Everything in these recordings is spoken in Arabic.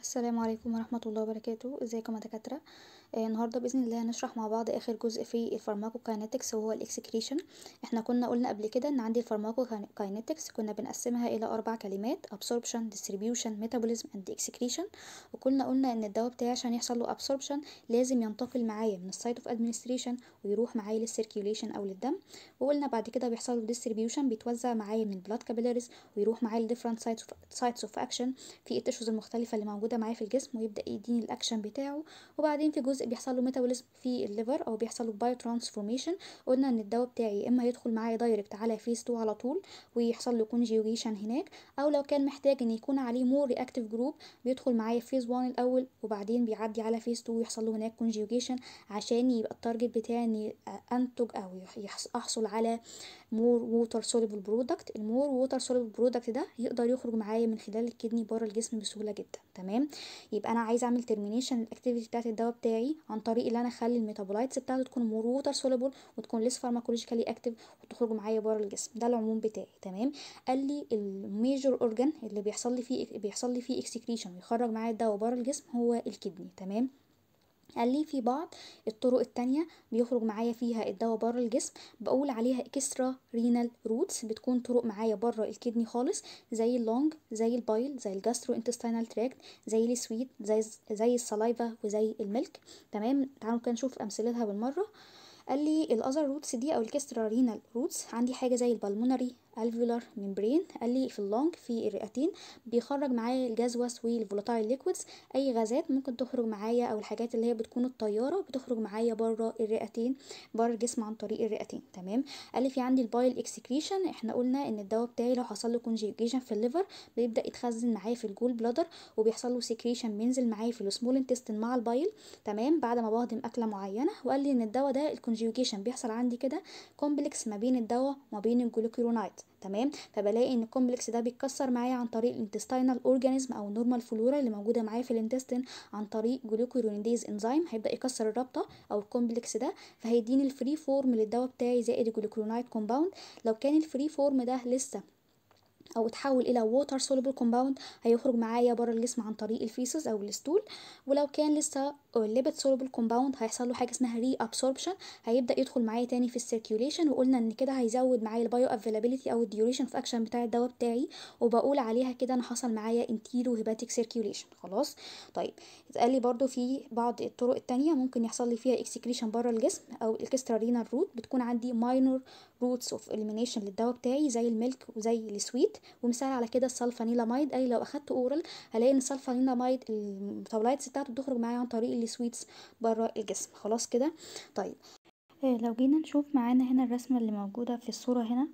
السلام عليكم ورحمة الله وبركاته ازيكم يا دكاترة آه، النهارده باذن الله هنشرح مع بعض اخر جزء في الفارماكوكاينيتكس وهو الاكسكريشن احنا كنا قلنا قبل كده ان عندي الفارماكوكاينيتكس كنا بنقسمها الى اربع كلمات absorption distribution metabolism and excretion وكنا قلنا ان الدواء بتاعي عشان يحصل له absorption لازم ينتقل معايا من السايت اوف ادمنستريشن ويروح معايا للسيركيوليشن او للدم وقلنا بعد كده بيحصل له distribution بيتوزع معايا من blood كابيلاريز ويروح معايا لديفرنت سايتس اوف اكشن في التشوز المختلفه اللي موجوده معايا في الجسم ويبدا يديني الاكشن بتاعه وبعدين في جزء جزء بيحصل له ميتابوليزم في الليفر او بيحصل له بايو ترانسفورميشن قلنا ان الدواء بتاعي يا اما يدخل معايا دايركت على فيس 2 على طول ويحصل له كونجيوجيشن هناك او لو كان محتاج ان يكون عليه مور رياكتيف جروب بيدخل معايا فيس 1 الاول وبعدين بيعدي على فيس 2 ويحصل له هناك كونجيوجيشن عشان يبقى التارجت بتاعي اني انتج او احصل على مور ووتر سوليبل برودكت المور ووتر سوليبل برودكت ده يقدر يخرج معايا من خلال الكدني بره الجسم بسهوله جدا تمام يبقى انا عايزه اعمل ترمينيشن الاكتيفيتي بتاعت الدواء بتاعي عن طريق ان انا اخلي الميتابولايتس بتاعته تكون مور ووتر سوليبل وتكون ليس فارماكولوجيكالي اكتيف وتخرج معايا بره الجسم ده العموم بتاعي تمام قال لي الميجر اورجان اللي بيحصل لي فيه بيحصل لي فيه اكسكريشن بيخرج معايا الدواء بره الجسم هو الكدني تمام قال لي في بعض الطرق التانية بيخرج معايا فيها الدواء بره الجسم بقول عليها اكسترا رينال روتس بتكون طرق معايا بره الكدني خالص زي اللونج زي البايل زي الجاسترو انتستينال تراكت زي السويت زي زي السلايفا وزي الملك تمام تعالوا كده نشوف امثلتها بالمره قال لي الاذر روتس دي او الكسترا رينال روتس عندي حاجه زي البلمونري الفيولار ميمبرين قال لي في اللونج في الرئتين بيخرج معايا الجزوس والفولاتايل ليكويدز اي غازات ممكن تخرج معايا او الحاجات اللي هي بتكون الطياره بتخرج معايا بره الرئتين بره الجسم عن طريق الرئتين تمام قال لي في عندي البايل اكسكريشن احنا قلنا ان الدواء بتاعي لو حصل له كونجيجيشن في الليفر بيبدا يتخزن معايا في الجول بلادر وبيحصل له سكريشن بينزل معايا في السمول انتستين مع البايل تمام بعد ما بهضم اكله معينه وقال لي ان الدواء ده الكونجيجيشن بيحصل عندي كده كومبلكس ما بين الدواء وما بين الجلوكيرونايت تمام فبلاقي ان الكومبلكس ده بيتكسر معايا عن طريق الانتستينال اورجانيزم او النورمال فلورا اللي موجوده معايا في الانتستين عن طريق جلوكورونيديز انزيم هيبدا يكسر الرابطه او الكومبلكس ده فهيديني الفري فورم للدواء بتاعي زائد الجلوكورونايد كومباوند لو كان الفري فورم ده لسه او اتحول الى ووتر soluble compound هيخرج معايا بره الجسم عن طريق الفيسز او الستول ولو كان لسه lipid soluble compound هيحصل له حاجه اسمها ري هيبدا يدخل معايا تاني في السيركيوليشن وقلنا ان كده هيزود معايا البايو افيلابيلتي او الديوريشن اوف اكشن بتاع الدواء بتاعي وبقول عليها كده انا حصل معايا انتيرو هيباتيك سيركيوليشن خلاص طيب اتقال لي برده في بعض الطرق التانية ممكن يحصل لي فيها اكسكريشن بره الجسم او الاكسترا رينال روت بتكون عندي minor روتس اوف اليمينيشن للدواء بتاعي زي الملك وزي السويت ومثال على كده السلفانيلامايد اي لو اخدت اورال هلاقي ان السلفانيلامايد الميتابولايتس بتاعته بتخرج معايا عن طريق السويتس بره الجسم خلاص كده طيب آه، لو جينا نشوف معانا هنا الرسمة اللي موجودة في الصورة هنا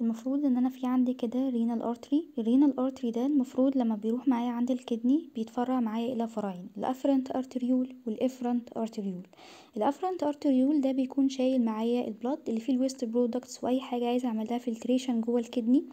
المفروض ان انا في عندي كده رينال ارتري الرينال ارتري ده المفروض لما بيروح معايا عند الكدني بيتفرع معايا الى فرعين الافرنت ارتريول والافرنت ارتريول الافرنت ارتريول ده بيكون شايل معايا البلاد اللي فيه الويست برودكتس واي حاجة عايزة اعملها فلتريشن جوه الكدني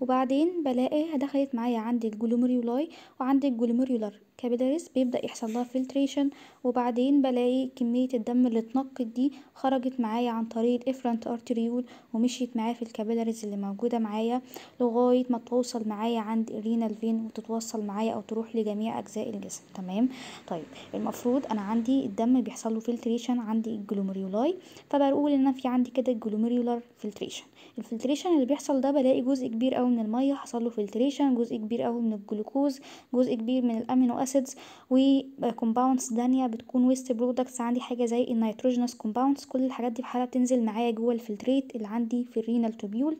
وبعدين بلاقيها دخلت معايا عند الجلوميريولاي وعند الجلوميريولار الكابيلاريز بيبدأ يحصل لها فلتريشن وبعدين بلاقي كمية الدم اللي اتنقت دي خرجت معايا عن طريق الافرنت ارتريول ومشيت معايا في الكابيلاريز اللي موجودة معايا لغاية ما توصل معايا عند الرينال فين وتتوصل معايا او تروح لجميع اجزاء الجسم تمام طيب المفروض انا عندي الدم بيحصل له فلتريشن عندي الجلوميرولاي فبقول ان في عندي كده الجلوميرولار فلتريشن الفلتريشن اللي بيحصل ده بلاقي جزء كبير قوي من الميه حصل له فلتريشن جزء كبير قوي من الجلوكوز جزء كبير من الامينو اسيد اسيدز وكومباوندز تانية بتكون ويست برودكتس عندي حاجه زي النيتروجينوس كومباوندز كل الحاجات دي بحالها بتنزل معايا جوه الفلتريت اللي عندي في الرينال توبيول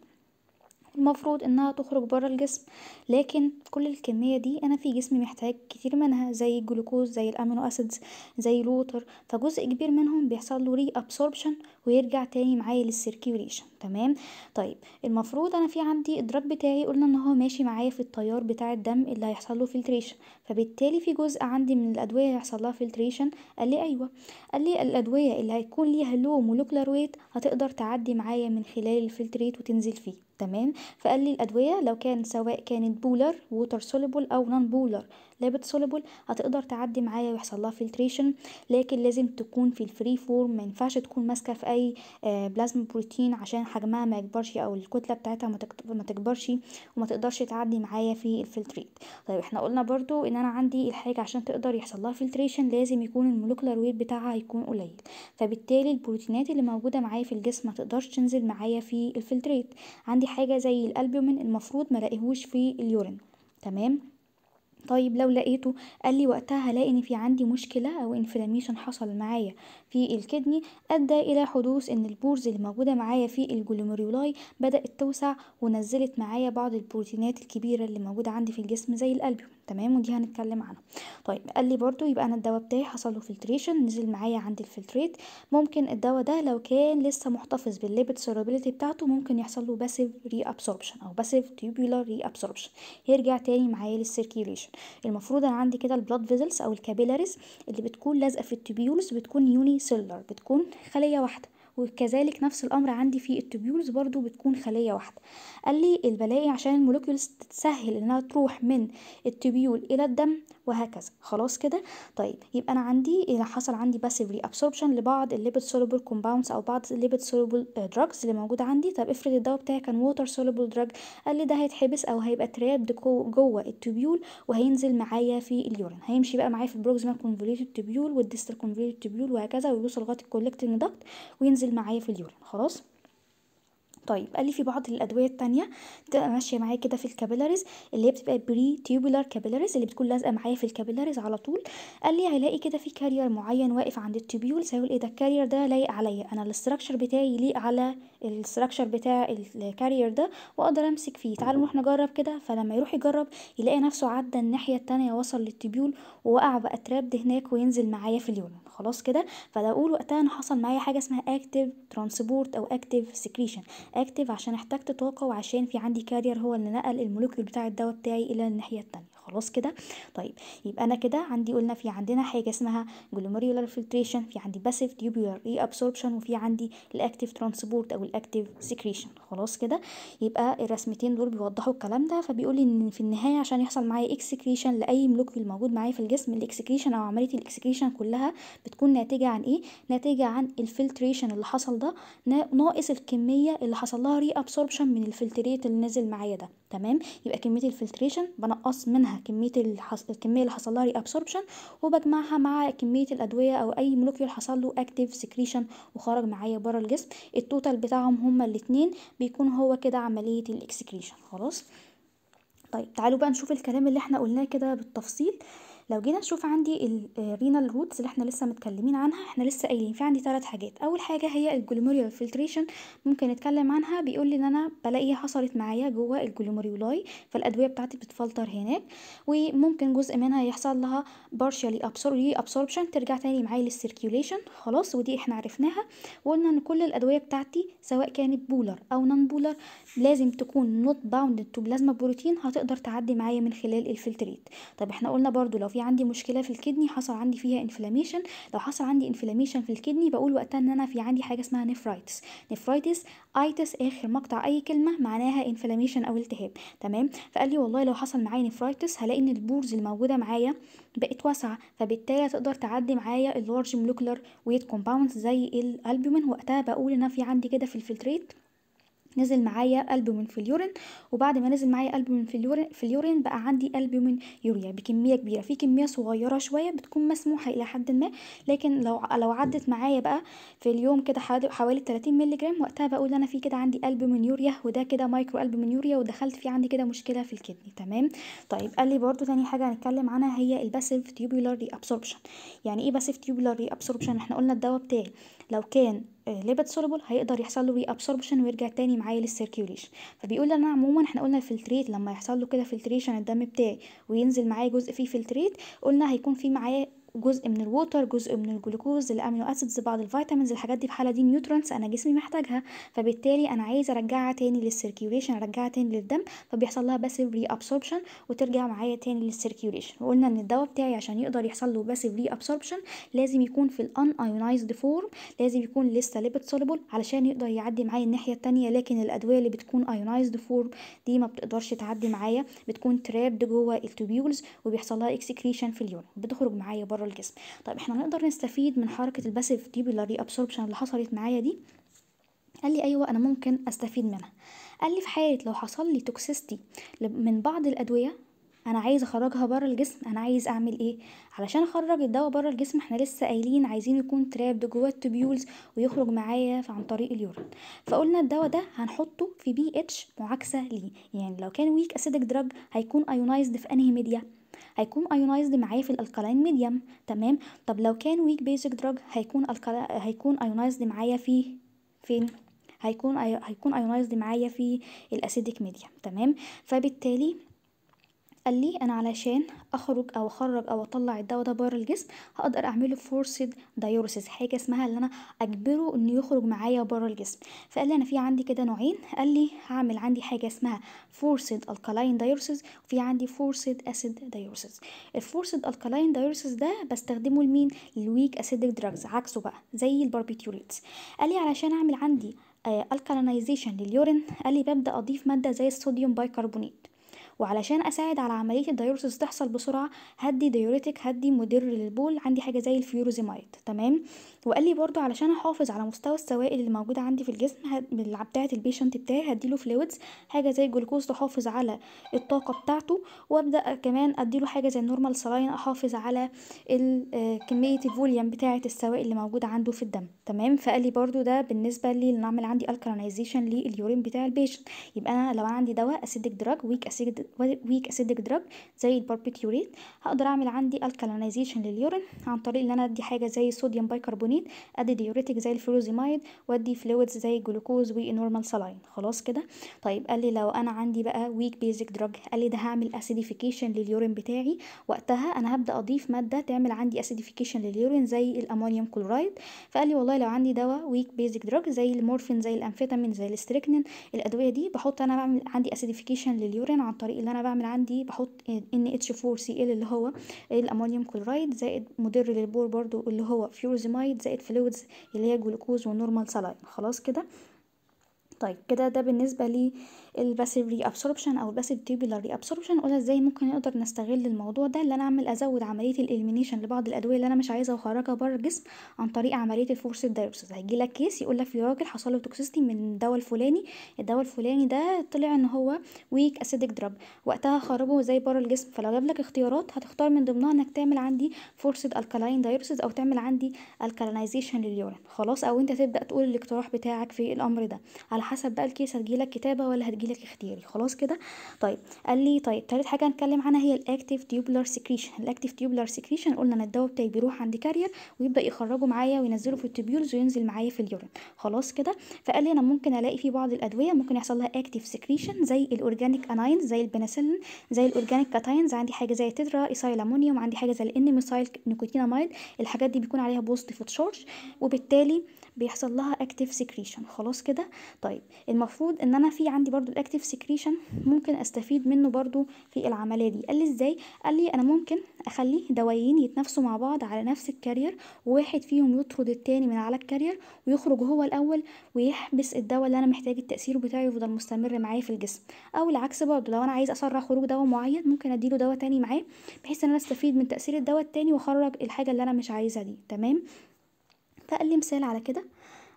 المفروض انها تخرج بره الجسم لكن كل الكمية دي انا في جسمي محتاج كتير منها زي الجلوكوز زي الامينو اسيدز زي الوتر فجزء كبير منهم بيحصل له ري ابسوربشن ويرجع تاني معايا للسيركيوليشن تمام طيب المفروض انا في عندي الدرج بتاعي قلنا ان هو ماشي معايا في التيار بتاع الدم اللي هيحصل له فلتريشن فبالتالي في جزء عندي من الادويه هيحصل لها فلتريشن قال لي ايوه قال لي الادويه اللي هيكون ليها لو مولكولار ويت هتقدر تعدي معايا من خلال الفلتريت وتنزل فيه تمام فقال لي الادويه لو كان سواء كانت بولر ووتر سوليبل او نون بولر لابت سوليبل هتقدر تعدي معايا ويحصل لها فلتريشن لكن لازم تكون في الفري فورم ما ينفعش تكون ماسكه في اي بلازما آه، بروتين عشان حجمها ما يكبرش او الكتله بتاعتها ما تكبرش وما تقدرش تعدي معايا في الفلتريت طيب احنا قلنا برضو ان انا عندي الحاجه عشان تقدر يحصل لها فلتريشن لازم يكون المولكولار ويت بتاعها يكون قليل فبالتالي البروتينات اللي موجوده معايا في الجسم ما تقدرش تنزل معايا في الفلتريت عندي حاجه زي الالبومين المفروض ما في اليورين تمام طيب لو لقيته قال لي وقتها هلاقي ان في عندي مشكله او انفلاميشن حصل معايا في الكدني ادى الى حدوث ان البورز اللي موجوده معايا في الجلوميرولاي بدات توسع ونزلت معايا بعض البروتينات الكبيره اللي موجوده عندي في الجسم زي القلبيوم تمام ودي هنتكلم عنها طيب قال لي برضو يبقى انا الدواء بتاعي حصل له فلتريشن نزل معايا عند الفلتريت ممكن الدواء ده لو كان لسه محتفظ بالليبت سيرابيليتي بتاعته ممكن يحصل له باسيف ري ابسوربشن او باسيف تيوبولار ري ابسوربشن يرجع تاني معايا للسيركيوليشن المفروض انا عندي كده البلاد فيزلز او الكابيلاريز اللي بتكون لازقه في التوبيولز بتكون يوني سيلر بتكون خليه واحده وكذلك نفس الامر عندي في التوبيولز برضو بتكون خليه واحده قال لي البلاقي عشان المولوكيولز تسهل انها تروح من التوبيول الى الدم وهكذا خلاص كده طيب يبقى انا عندي إيه؟ حصل عندي بس ري ابسوربشن لبعض الليبيد سولوبل كومباوندز او بعض الليبيد سولوبل دراجز اللي موجوده عندي طب افرض الدواء بتاعي كان ووتر سولوبل دراج قال لي ده هيتحبس او هيبقى ترابد جوه التوبيول وهينزل معايا في اليورين هيمشي بقى معايا في البروكسيمال كونفوليوتد تبيول والديستال كونفوليوتد تبيول وهكذا ويوصل لغايه الكولكتنج داكت وينزل تنزل معايا في اليورين خلاص طيب قال لي في بعض الادويه التانية بتبقى ماشيه معايا كده في الكابيلاريز اللي هي بتبقى بري تيوبولار كابيلاريز اللي بتكون لازقه معايا في الكابيلاريز على طول قال لي هيلاقي كده في كارير معين واقف عند التيبيول سيقول ايه ده الكارير ده لايق عليا انا الاستراكشر بتاعي يليق على الاستراكشر بتاع الكارير ده واقدر امسك فيه تعالوا نروح نجرب كده فلما يروح يجرب يلاقي نفسه عدى الناحيه التانية وصل للتوبيول ووقع بقى تراب هناك وينزل معايا في اليورين خلاص كده فبقول وقتها انا حصل معايا حاجه اسمها اكتيف ترانسبورت او اكتيف سكريشن اكتيف عشان احتجت طاقه وعشان في عندي كارير هو اللي نقل المولكيول بتاع الدواء بتاعي الى الناحيه التانية خلاص كده طيب يبقى انا كده عندي قلنا في عندنا حاجه اسمها جلوميرولار فلتريشن في عندي تيوبولار tubular ابسوربشن وفي عندي الاكتيف ترانسبورت او الاكتيف سكريشن خلاص كده يبقى الرسمتين دول بيوضحوا الكلام ده فبيقول ان في النهايه عشان يحصل معايا اكسكريشن لاي مولكيول موجود معايا في الجسم الاكسكريشن او عمليه الاكسكريشن كلها بتكون ناتجه عن ايه ناتجه عن الفلتريشن اللي حصل ده ناقص الكميه اللي حصل لها ري ابسوربشن من الفلتريت اللي نزل معايا ده تمام يبقى كميه الفلتريشن بنقص منها كميه الحص... الكميه اللي حصلها لي ريابسوربشن وبجمعها مع كميه الادويه او اي مولوكيول حصل له اكتيف سكريشن وخرج معايا بره الجسم التوتال بتاعهم هما الاثنين بيكون هو كده عمليه الاكسكريشن خلاص طيب تعالوا بقى نشوف الكلام اللي احنا قلناه كده بالتفصيل لو جينا نشوف عندي الرينال روتس آه، اللي احنا لسه متكلمين عنها احنا لسه قايلين في عندي ثلاث حاجات اول حاجه هي الجلوميريال فلتريشن ممكن نتكلم عنها بيقول لي ان انا بلاقيها حصلت معايا جوه الجلوميريولاي فالادويه بتاعتي بتفلتر هناك وممكن جزء منها يحصل لها بارشالي ابسوربشن ترجع تاني معايا للسيركيوليشن خلاص ودي احنا عرفناها وقلنا ان كل الادويه بتاعتي سواء كانت بولر او نون بولر لازم تكون نوت باوند تو بلازما بروتين هتقدر تعدي معايا من خلال الفلتريت طب احنا قلنا برضو لو في عندي مشكله في الكدني حصل عندي فيها انفلاميشن لو حصل عندي انفلاميشن في الكدني بقول وقتها ان انا في عندي حاجه اسمها نفرايتس نفرايتس ايتس اخر مقطع اي كلمه معناها انفلاميشن او التهاب تمام فقال لي والله لو حصل معايا نفرايتس هلاقي ان البورز الموجوده معايا بقت واسعه فبالتالي تقدر تعدي معايا اللارج مولكولر ويت كومباوندز زي الالبومين وقتها بقول ان في عندي كده في الفلتريت نزل معايا البومين في اليورين وبعد ما نزل معايا البومين في اليورين في اليورين بقى عندي البومين يوريا بكميه كبيره في كميه صغيره شويه بتكون مسموحه الى حد ما لكن لو لو عدت معايا بقى في اليوم كده حوالي 30 مللي جرام وقتها بقول انا في كده عندي البومين يوريا وده كده مايكرو البومين يوريا ودخلت في عندي كده مشكله في الكدني تمام طيب قال لي برده تاني حاجه هنتكلم عنها هي الباسيف تيوبولار ري ابسوربشن يعني ايه باسيف تيوبولار ري ابسوربشن احنا قلنا الدواء بتاعي لو كان ليبت آه، سولبل هيقدر يحصل له ري ابسوربشن ويرجع تاني معايا للسيركيوليشن فبيقول لنا عموما احنا قلنا الفلتريت لما يحصل له كده فلتريشن الدم بتاعي وينزل معايا جزء فيه فلتريت قلنا هيكون فيه معايا جزء من الووتر جزء من الجلوكوز الامينو اسيدز بعض الفيتامينز الحاجات دي في الحاله دي نيوترونس انا جسمي محتاجها فبالتالي انا عايزه ارجعها تاني للسيركيوليشن ارجعها تاني للدم فبيحصل لها باسيف ري ابسوربشن وترجع معايا تاني للسيركيوليشن وقلنا ان الدواء بتاعي عشان يقدر يحصل له باسيف ري ابسوربشن لازم يكون في الان ايونايزد فورم لازم يكون لسه ليبت سوليبل علشان يقدر يعدي معايا الناحيه التانية لكن الادويه اللي بتكون ايونايزد فورم دي ما بتقدرش تعدي معايا بتكون ترابد جوه التوبيولز وبيحصل لها اكسكريشن في اليورين بتخرج معايا بره بره الجسم طيب احنا نقدر نستفيد من حركه الباسيف ديبيلاري ابسوربشن اللي حصلت معايا دي قال لي ايوه انا ممكن استفيد منها قال لي في حاله لو حصل لي توكسيستي من بعض الادويه انا عايز اخرجها بره الجسم انا عايز اعمل ايه علشان اخرج الدواء بره الجسم احنا لسه قايلين عايزين يكون ترابد جوه التوبيولز ويخرج معايا عن طريق اليورين فقلنا الدواء ده هنحطه في بي اتش معاكسه ليه يعني لو كان ويك اسيدك دراج هيكون ايونايزد في انهي ميديا هيكون ايونايزد معايا في الالكالين ميديم تمام طب لو كان ويك بيزك دراج هيكون الكلا... هيكون ايونايزد معايا في فين هيكون هيكون ايونايزد معايا في الاسيديك ميديم تمام فبالتالي قال لي انا علشان اخرج او اخرج او اطلع الدواء ده بره الجسم هقدر اعمله فورسد دايوريسيس حاجه اسمها ان انا اجبره انه يخرج معايا بره الجسم فقال لي انا في عندي كده نوعين قال لي هعمل عندي حاجه اسمها فورسد الكالاين دايوريسيس وفي عندي فورسد اسيد دايوريسيس الفورسد الكالاين دايوريسيس ده بستخدمه لمين للويك اسيدك دراجز عكسه بقى زي الباربيتوريتس قال لي علشان اعمل عندي الكالينايزيشن آه، لليورين قال لي ببدا اضيف ماده زي الصوديوم بايكربونات وعلشان اساعد على عمليه الديوريسيس تحصل بسرعه هدي ديوريتك هدي مدر للبول عندي حاجه زي الفيوروزيمايد تمام وقال لي برده علشان احافظ على مستوى السوائل اللي موجوده عندي في الجسم بتاعه البيشنت بتاعي هديله فلويدز حاجه زي الجلوكوز تحافظ على الطاقه بتاعته وابدا كمان اديله حاجه زي النورمال سلاين احافظ على آه، كميه الفوليوم بتاعه السوائل اللي موجوده عنده في الدم تمام فقال لي برده ده بالنسبه لي ان اعمل عندي الكالينايزيشن لليورين بتاع البيشنت يبقى انا لو انا عندي دواء اسيدك دراج ويك اسيد ويك اسيدك دراج زي الباربيكيوريت هقدر اعمل عندي الكالونيزيشن لليورين عن طريق ان انا ادي حاجه زي الصوديوم بايكربونيت ادي ديوريتك زي الفلوزيمايد وادي فلويدز زي الجلوكوز ونورمال سلاين خلاص كده طيب قال لي لو انا عندي بقى ويك بيزك دراج قال لي ده هعمل اسيديفيكيشن لليورين بتاعي وقتها انا هبدا اضيف ماده تعمل عندي اسيديفيكيشن لليورين زي الامونيوم كلورايد فقال لي والله لو عندي دواء ويك بيزك دراج زي المورفين زي الامفيتامين زي الاستريكنين الادويه دي بحط انا بعمل عندي اسيديفيكيشن لليورين عن طريق الطريق اللي انا بعمل عندي بحط ان اتش 4 سي ال اللي هو الامونيوم كلورايد زائد مدر للبور برضو اللي هو فيوزمايد زائد فلويدز اللي هي جلوكوز ونورمال سلاين خلاص كده طيب كده ده بالنسبه لي الباسيف ري ابسوربشن او الباسيف تيوبولار ري ابسوربشن قلنا ازاي ممكن نقدر نستغل الموضوع ده ان انا اعمل ازود عمليه الاليمينيشن لبعض الادويه اللي انا مش عايزه اخرجها بره الجسم عن طريق عمليه الفورس دايوبسيس هيجي لك كيس يقول لك يا راجل حصل له توكسيستي من الدواء الفلاني الدواء الفلاني ده طلع ان هو ويك اسيدك دراج وقتها خرجه زي بره الجسم فلو جاب لك اختيارات هتختار من ضمنها انك تعمل عندي فورس الكالاين دايوبسيس او تعمل عندي الكالينايزيشن لليورين خلاص او انت تبدا تقول الاقتراح بتاعك في الامر ده على حسب بقى الكيس لك كتابه ولا هتجي لك اختياري خلاص كده طيب قال لي طيب تالت حاجه هنتكلم عنها هي الاكتيف تيوبلر سكريشن الاكتيف تيوبلر سكريشن قلنا ان الدواء بتاعي بيروح عند كارير ويبدا يخرجه معايا وينزله في التبيولز وينزل معايا في اليورين خلاص كده فقال لي انا ممكن الاقي في بعض الادويه ممكن يحصل لها اكتيف سكريشن زي الاورجانيك اناينز زي البنسلين زي الاورجانيك كاتاينز عندي حاجه زي تدرا ايسايل امونيوم عندي حاجه زي الانيميسايل نيكوتينامايد الحاجات دي بيكون عليها بوزيتيف تشارج وبالتالي بيحصل لها اكتيف سكريشن خلاص كده طيب المفروض ان انا في عندي برضو الاكتيف سكريشن ممكن استفيد منه برضو في العمليه دي قال لي ازاي قال لي انا ممكن اخلي دوايين يتنافسوا مع بعض على نفس الكارير وواحد فيهم يطرد التاني من على الكارير ويخرج هو الاول ويحبس الدواء اللي انا محتاج التاثير بتاعه يفضل مستمر معايا في الجسم او العكس برضو لو انا عايز اسرع خروج دواء معين ممكن اديله دواء تاني معاه بحيث ان انا استفيد من تاثير الدواء التاني واخرج الحاجه اللي انا مش عايزها دي تمام فقال لي مثال على كده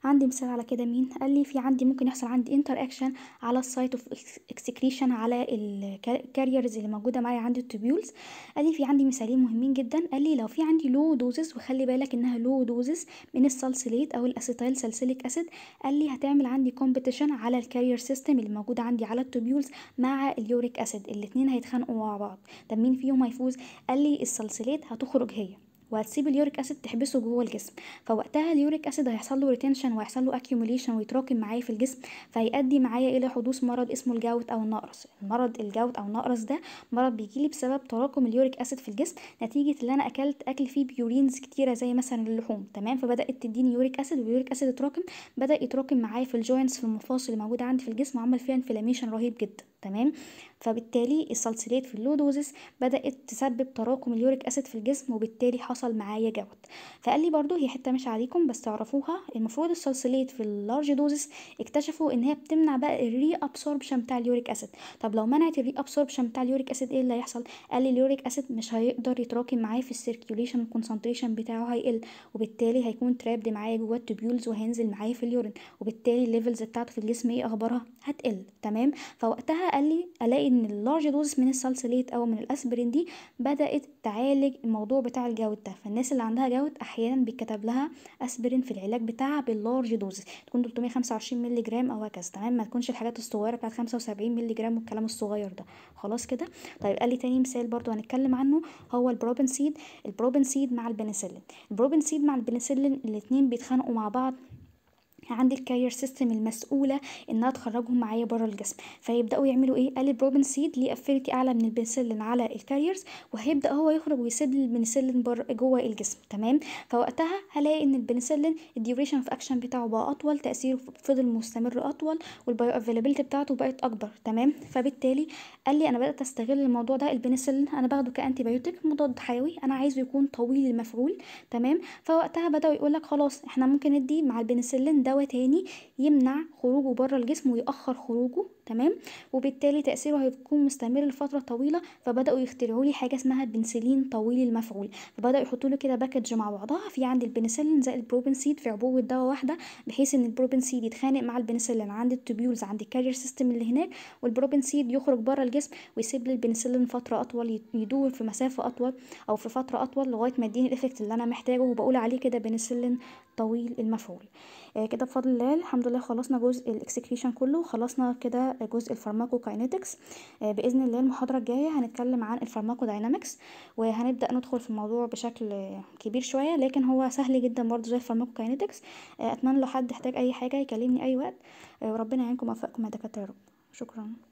عندي مثال على كده مين قال لي في عندي ممكن يحصل عندي انتر اكشن على السايت اوف اكسكريشن على الكاريرز اللي موجوده معايا عندي التوبيولز قال لي في عندي مثالين مهمين جدا قال لي لو في عندي لو دوزز وخلي بالك انها لو دوزز من السالسيليت او الاسيتايل سالسيليك اسيد قال لي هتعمل عندي كومبيتيشن على الكارير سيستم اللي موجوده عندي على التوبيولز مع اليوريك اسيد الاثنين هيتخانقوا مع بعض طب مين فيهم هيفوز قال لي السالسيليت هتخرج هي وهتسيب اليوريك اسيد تحبسه جوه الجسم فوقتها اليوريك اسيد هيحصل له ريتنشن وهيحصل له اكيوميليشن ويتراكم معايا في الجسم فهيؤدي معايا الى حدوث مرض اسمه الجوت او النقرس المرض الجوت او النقرس ده مرض بيجيلي بسبب تراكم اليوريك اسيد في الجسم نتيجه ان انا اكلت اكل فيه بيورينز كتيره زي مثلا اللحوم تمام فبدات تديني يوريك اسيد واليوريك اسيد اتراكم بدا يتراكم معايا في الجوينتس في المفاصل اللي موجوده عندي في الجسم وعمل فيها انفلاميشن رهيب جدا تمام فبالتالي السلسليت في اللودوزس بدأت تسبب تراكم اليوريك أسيد في الجسم وبالتالي حصل معايا جوت فقال لي برضو هي حتة مش عليكم بس تعرفوها المفروض السلسليت في اللارج دوزس اكتشفوا ان هي بتمنع بقى الري ابسوربشن بتاع اليوريك أسيد طب لو منعت الري ابسوربشن بتاع اليوريك أسيد ايه اللي هيحصل قال لي اليوريك أسيد مش هيقدر يتراكم معايا في السيركيوليشن الكونسنتريشن بتاعه هيقل وبالتالي هيكون ترابد معايا جوه التوبيولز وهينزل معايا في اليورين وبالتالي الليفلز بتاعته في الجسم ايه اخبارها هتقل تمام فوقتها قال لي الاقي هتلاقي ان اللارج دوز من السلسليت او من الاسبرين دي بدات تعالج الموضوع بتاع ده فالناس اللي عندها جوت احيانا بيتكتب لها اسبرين في العلاج بتاعها باللارج دوز تكون 325 مللي جرام او هكذا تمام ما تكونش الحاجات الصغيره بتاعت 75 مللي جرام والكلام الصغير ده خلاص كده طيب قال لي تاني مثال برضو هنتكلم عنه هو البروبن سيد البروبن سيد مع البنسلين سيد مع البنسلين الاتنين بيتخانقوا مع بعض عندي الكارير سيستم المسؤولة إنها تخرجهم معايا بره الجسم فيبدأوا يعملوا إيه؟ قالب روبن سيد ليه أفيرتي أعلى من البنسلين على الكاريرز وهيبدأ هو يخرج ويسيب البنسلين بره جوه الجسم تمام فوقتها هلاقي إن البنسلين الديوريشن في أكشن بتاعه بقى أطول تأثيره فضل مستمر أطول والبايو افيلابيلتي بتاعته بقت أكبر تمام فبالتالي قال لي أنا بدأت أستغل الموضوع ده البنسلين أنا باخده كأنتي بايوتيك مضاد حيوي أنا عايزه يكون طويل المفعول تمام فوقتها بدأوا يقول لك خلاص إحنا ممكن ندي مع البنسلين ده هواء تاني يمنع خروجه بره الجسم ويأخر خروجه تمام وبالتالي تأثيره هيكون مستمر لفترة طويلة فبدأوا يخترعوا لي حاجة اسمها بنسلين طويل المفعول فبدأوا يحطوا له كده باكج مع بعضها في عند البنسلين زي البروبنسيد في عبوة دواء واحدة بحيث ان البروبنسيد يتخانق مع البنسلين عند التوبيولز عند الكارير سيستم اللي هناك والبروبنسيد يخرج بره الجسم ويسيب للبنسلين فترة أطول يدور في مسافة أطول أو في فترة أطول لغاية ما يديني الإفكت اللي أنا محتاجه وبقول عليه كده بنسلين طويل المفعول آه، كده بفضل الله الحمد لله خلصنا جزء الاكسكريشن كله وخلصنا كده جزء الفارماكو آه، كاينيتكس باذن الله المحاضره الجايه هنتكلم عن الفارماكو داينامكس وهنبدا ندخل في الموضوع بشكل كبير شويه لكن هو سهل جدا برضه زي الفارماكو آه، كاينيتكس اتمنى لو حد احتاج اي حاجه يكلمني اي وقت وربنا يعينكم ويوفقكم يا دكاتره شكرا